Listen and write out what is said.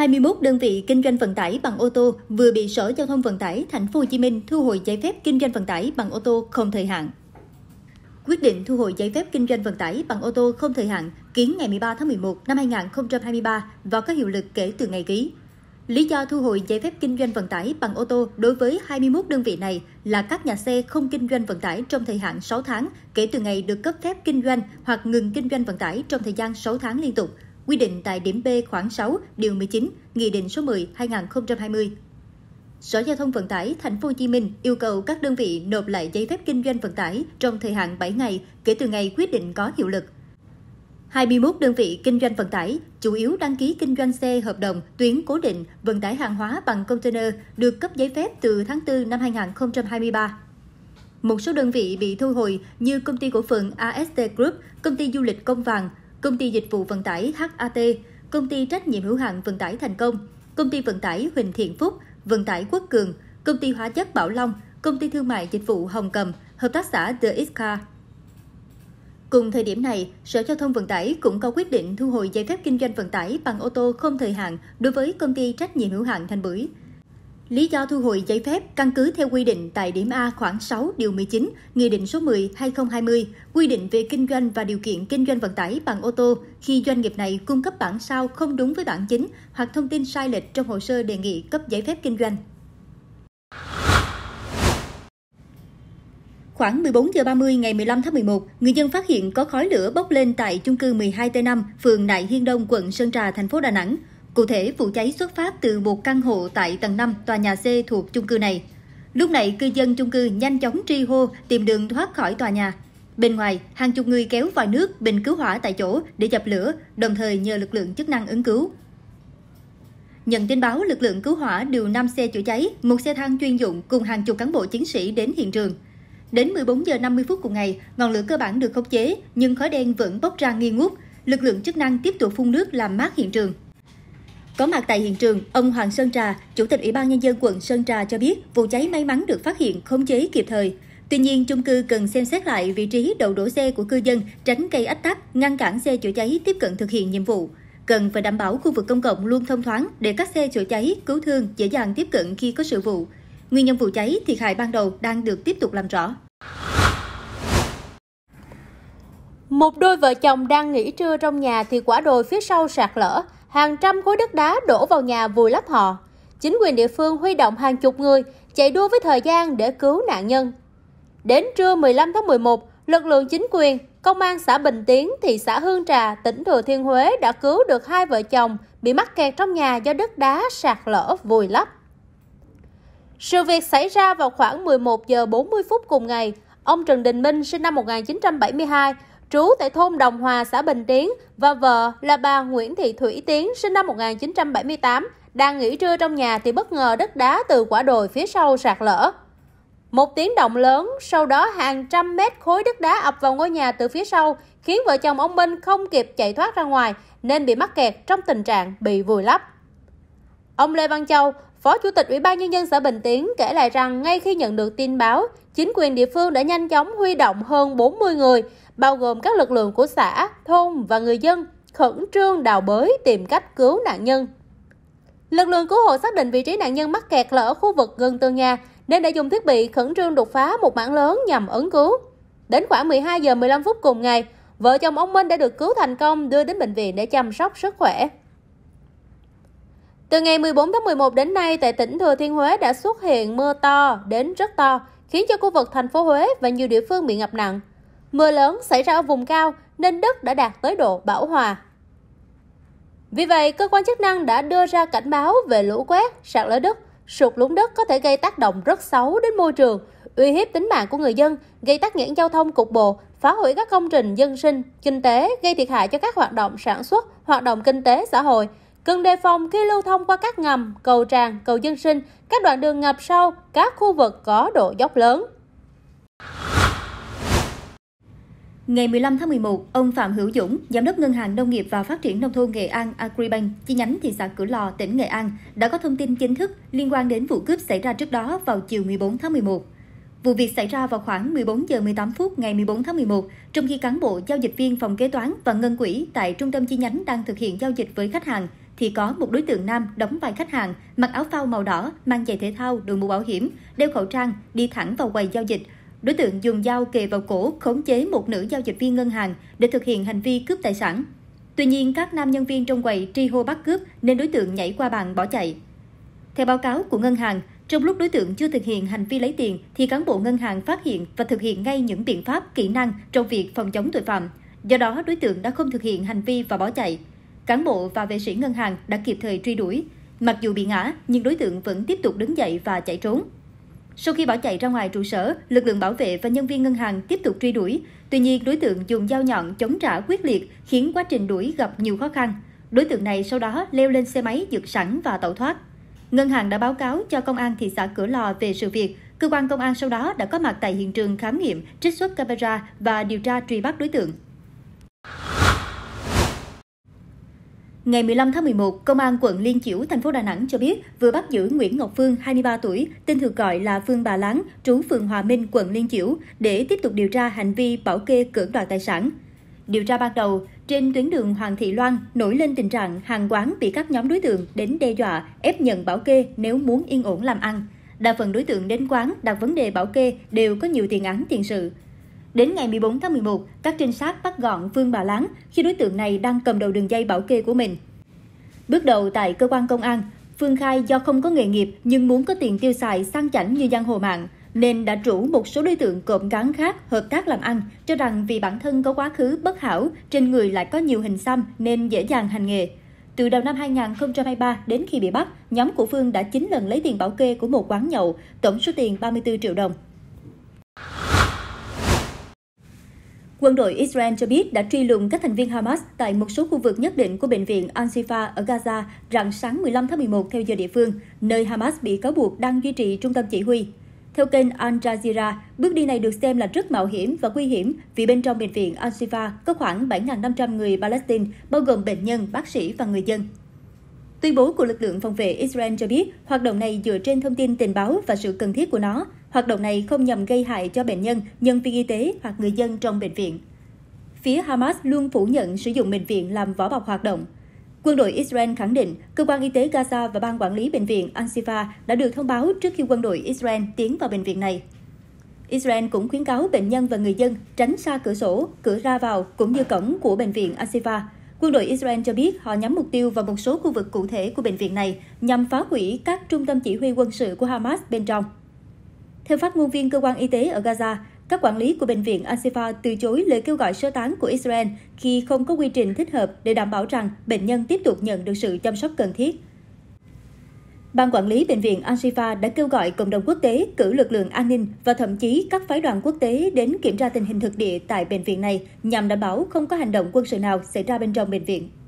21 đơn vị kinh doanh vận tải bằng ô tô vừa bị Sở Giao thông Vận tải Thành phố Hồ Chí Minh thu hồi giấy phép kinh doanh vận tải bằng ô tô không thời hạn. Quyết định thu hồi giấy phép kinh doanh vận tải bằng ô tô không thời hạn kiến ngày 13 tháng 11 năm 2023 và có hiệu lực kể từ ngày ký. Lý do thu hồi giấy phép kinh doanh vận tải bằng ô tô đối với 21 đơn vị này là các nhà xe không kinh doanh vận tải trong thời hạn 6 tháng kể từ ngày được cấp phép kinh doanh hoặc ngừng kinh doanh vận tải trong thời gian 6 tháng liên tục – quy định tại điểm B khoảng 6, điều 19, Nghị định số 10 2020. Sở Giao thông Vận tải Thành phố Hồ Chí Minh yêu cầu các đơn vị nộp lại giấy phép kinh doanh vận tải trong thời hạn 7 ngày kể từ ngày quyết định có hiệu lực. 21 đơn vị kinh doanh vận tải, chủ yếu đăng ký kinh doanh xe hợp đồng, tuyến cố định, vận tải hàng hóa bằng container được cấp giấy phép từ tháng 4 năm 2023. Một số đơn vị bị thu hồi như công ty cổ phần AST Group, công ty du lịch Công Vàng, Công ty Dịch vụ Vận tải HAT, Công ty Trách nhiệm hữu hạn Vận tải Thành Công, Công ty Vận tải Huỳnh Thiện Phúc, Vận tải Quốc Cường, Công ty Hóa chất Bảo Long, Công ty Thương mại Dịch vụ Hồng Cầm, Hợp tác xã The Iscar. Cùng thời điểm này, Sở Giao thông Vận tải cũng có quyết định thu hồi giấy phép kinh doanh vận tải bằng ô tô không thời hạn đối với công ty trách nhiệm hữu hạn Thành Bưởi. Lý do thu hồi giấy phép căn cứ theo quy định tại điểm A khoảng 6 điều 19, Nghị định số 10/2020 quy định về kinh doanh và điều kiện kinh doanh vận tải bằng ô tô khi doanh nghiệp này cung cấp bản sao không đúng với bản chính hoặc thông tin sai lệch trong hồ sơ đề nghị cấp giấy phép kinh doanh. Khoảng 14 giờ 30 ngày 15 tháng 11, người dân phát hiện có khói lửa bốc lên tại chung cư 12 T5, phường Nại Hiên Đông, quận Sơn Trà, thành phố Đà Nẵng. Cụ thể, vụ cháy xuất phát từ một căn hộ tại tầng 5 tòa nhà C thuộc chung cư này. Lúc này, cư dân chung cư nhanh chóng tri hô tìm đường thoát khỏi tòa nhà. Bên ngoài, hàng chục người kéo vòi nước, bình cứu hỏa tại chỗ để dập lửa, đồng thời nhờ lực lượng chức năng ứng cứu. Nhận tin báo, lực lượng cứu hỏa điều 5 xe chữa cháy, một xe thang chuyên dụng cùng hàng chục cán bộ chiến sĩ đến hiện trường. Đến 14 giờ 50 phút cùng ngày, ngọn lửa cơ bản được khống chế, nhưng khói đen vẫn bốc ra nghi ngút. Lực lượng chức năng tiếp tục phun nước làm mát hiện trường. Có mặt tại hiện trường, ông Hoàng Sơn Trà, Chủ tịch Ủy ban Nhân dân quận Sơn Trà cho biết vụ cháy may mắn được phát hiện khống chế kịp thời. Tuy nhiên, chung cư cần xem xét lại vị trí đậu đổ xe của cư dân, tránh gây ách tắc, ngăn cản xe chữa cháy tiếp cận thực hiện nhiệm vụ. Cần phải đảm bảo khu vực công cộng luôn thông thoáng để các xe chữa cháy, cứu thương dễ dàng tiếp cận khi có sự vụ. Nguyên nhân vụ cháy, thiệt hại ban đầu đang được tiếp tục làm rõ. Một đôi vợ chồng đang nghỉ trưa trong nhà thì quả đồi phía sau sạt lở hàng trăm khối đất đá đổ vào nhà vùi lấp họ. Chính quyền địa phương huy động hàng chục người chạy đua với thời gian để cứu nạn nhân. Đến trưa 15 tháng 11, lực lượng chính quyền, công an xã Bình Tiến, thị xã Hương Trà, tỉnh Thừa Thiên Huế đã cứu được hai vợ chồng bị mắc kẹt trong nhà do đất đá sạt lở vùi lấp. Sự việc xảy ra vào khoảng 11 giờ 40 phút cùng ngày. Ông Trần Đình Minh, sinh năm 1972, trú tại thôn Đồng Hòa, xã Bình Tiến và vợ là bà Nguyễn Thị Thủy Tiến sinh năm 1978 đang nghỉ trưa trong nhà thì bất ngờ đất đá từ quả đồi phía sau sạt lở. Một tiếng động lớn, sau đó hàng trăm mét khối đất đá ập vào ngôi nhà từ phía sau, khiến vợ chồng ông Minh không kịp chạy thoát ra ngoài nên bị mắc kẹt trong tình trạng bị vùi lấp. Ông Lê Văn Châu, Phó Chủ tịch Ủy ban Nhân dân xã Bình Tiến kể lại rằng ngay khi nhận được tin báo, chính quyền địa phương đã nhanh chóng huy động hơn 40 người bao gồm các lực lượng của xã, thôn và người dân, khẩn trương đào bới tìm cách cứu nạn nhân. Lực lượng cứu hộ xác định vị trí nạn nhân mắc kẹt là ở khu vực gần tường nhà nên đã dùng thiết bị khẩn trương đột phá một mảng lớn nhằm ứng cứu. Đến khoảng 12 giờ 15 phút cùng ngày, vợ chồng ông Minh đã được cứu thành công đưa đến bệnh viện để chăm sóc sức khỏe. Từ ngày 14 tháng 11 đến nay, tại tỉnh Thừa Thiên Huế đã xuất hiện mưa to đến rất to, khiến cho khu vực thành phố Huế và nhiều địa phương bị ngập nặng. Mưa lớn xảy ra ở vùng cao nên đất đã đạt tới độ bão hòa. Vì vậy, cơ quan chức năng đã đưa ra cảnh báo về lũ quét, sạt lở đất, sụt lún đất có thể gây tác động rất xấu đến môi trường, uy hiếp tính mạng của người dân, gây tắc nghẽn giao thông cục bộ, phá hủy các công trình dân sinh, kinh tế, gây thiệt hại cho các hoạt động sản xuất, hoạt động kinh tế xã hội. Cần đề phòng khi lưu thông qua các ngầm, cầu tràn, cầu dân sinh, các đoạn đường ngập sâu, các khu vực có độ dốc lớn. Ngày 15 tháng 11, ông Phạm Hữu Dũng, Giám đốc Ngân hàng Nông nghiệp và Phát triển Nông thôn Nghệ An Agribank, chi nhánh thị xã Cửa Lò, tỉnh Nghệ An, đã có thông tin chính thức liên quan đến vụ cướp xảy ra trước đó vào chiều 14 tháng 11. Vụ việc xảy ra vào khoảng 14 giờ 18 phút ngày 14 tháng 11, trong khi cán bộ giao dịch viên phòng kế toán và ngân quỹ tại trung tâm chi nhánh đang thực hiện giao dịch với khách hàng, thì có một đối tượng nam đóng vai khách hàng, mặc áo phao màu đỏ, mang giày thể thao, đội mũ bảo hiểm, đeo khẩu trang, đi thẳng vào quầy giao dịch – Đối tượng dùng dao kề vào cổ khống chế một nữ giao dịch viên ngân hàng để thực hiện hành vi cướp tài sản. Tuy nhiên, các nam nhân viên trong quầy tri hô bắt cướp nên đối tượng nhảy qua bàn bỏ chạy. Theo báo cáo của ngân hàng, trong lúc đối tượng chưa thực hiện hành vi lấy tiền thì cán bộ ngân hàng phát hiện và thực hiện ngay những biện pháp, kỹ năng trong việc phòng chống tội phạm. Do đó, đối tượng đã không thực hiện hành vi và bỏ chạy. Cán bộ và vệ sĩ ngân hàng đã kịp thời truy đuổi. Mặc dù bị ngã, nhưng đối tượng vẫn tiếp tục đứng dậy và chạy trốn. Sau khi bỏ chạy ra ngoài trụ sở, lực lượng bảo vệ và nhân viên ngân hàng tiếp tục truy đuổi. Tuy nhiên, đối tượng dùng dao nhọn chống trả quyết liệt khiến quá trình đuổi gặp nhiều khó khăn. Đối tượng này sau đó leo lên xe máy dựng sẵn và tẩu thoát. Ngân hàng đã báo cáo cho công an thị xã Cửa Lò về sự việc. Cơ quan công an sau đó đã có mặt tại hiện trường khám nghiệm, trích xuất camera và điều tra truy bắt đối tượng. Ngày 15 tháng 11, Công an quận Liên Chiểu, thành phố Đà Nẵng cho biết vừa bắt giữ Nguyễn Ngọc Phương, 23 tuổi, tên thường gọi là Phương Bà Láng, trú phường Hòa Minh, quận Liên Chiểu, để tiếp tục điều tra hành vi bảo kê cưỡng đoạt tài sản. Điều tra ban đầu, trên tuyến đường Hoàng Thị Loan nổi lên tình trạng hàng quán bị các nhóm đối tượng đến đe dọa, ép nhận bảo kê nếu muốn yên ổn làm ăn. Đa phần đối tượng đến quán đặt vấn đề bảo kê đều có nhiều tiền án tiền sự. Đến ngày 14 tháng 11, các trinh sát bắt gọn Vương Bà Láng khi đối tượng này đang cầm đầu đường dây bảo kê của mình. Bước đầu tại cơ quan công an, Phương khai do không có nghề nghiệp nhưng muốn có tiền tiêu xài sang chảnh như giang hồ mạng, nên đã rủ một số đối tượng cộm cán khác hợp tác làm ăn, cho rằng vì bản thân có quá khứ bất hảo, trên người lại có nhiều hình xăm nên dễ dàng hành nghề. Từ đầu năm 2023 đến khi bị bắt, nhóm của Phương đã 9 lần lấy tiền bảo kê của một quán nhậu, tổng số tiền 34 triệu đồng. Quân đội Israel cho biết đã truy lùng các thành viên Hamas tại một số khu vực nhất định của bệnh viện Al-Shifa ở Gaza rạng sáng 15 tháng 11 theo giờ địa phương, nơi Hamas bị cáo buộc đang duy trì trung tâm chỉ huy. Theo kênh Al Jazeera, bước đi này được xem là rất mạo hiểm và nguy hiểm vì bên trong bệnh viện Al-Shifa có khoảng 7.500 người Palestine, bao gồm bệnh nhân, bác sĩ và người dân. Tuyên bố của lực lượng phòng vệ Israel cho biết hoạt động này dựa trên thông tin tình báo và sự cần thiết của nó – Hoạt động này không nhằm gây hại cho bệnh nhân, nhân viên y tế hoặc người dân trong bệnh viện. Phía Hamas luôn phủ nhận sử dụng bệnh viện làm vỏ bọc hoạt động. Quân đội Israel khẳng định cơ quan y tế Gaza và ban quản lý bệnh viện al đã được thông báo trước khi quân đội Israel tiến vào bệnh viện này. Israel cũng khuyến cáo bệnh nhân và người dân tránh xa cửa sổ, cửa ra vào cũng như cổng của bệnh viện al Quân đội Israel cho biết họ nhắm mục tiêu vào một số khu vực cụ thể của bệnh viện này nhằm phá hủy các trung tâm chỉ huy quân sự của Hamas bên trong. Theo phát ngôn viên cơ quan y tế ở Gaza, các quản lý của bệnh viện al từ chối lời kêu gọi sơ tán của Israel khi không có quy trình thích hợp để đảm bảo rằng bệnh nhân tiếp tục nhận được sự chăm sóc cần thiết. Ban quản lý bệnh viện al đã kêu gọi cộng đồng quốc tế cử lực lượng an ninh và thậm chí các phái đoàn quốc tế đến kiểm tra tình hình thực địa tại bệnh viện này nhằm đảm bảo không có hành động quân sự nào xảy ra bên trong bệnh viện.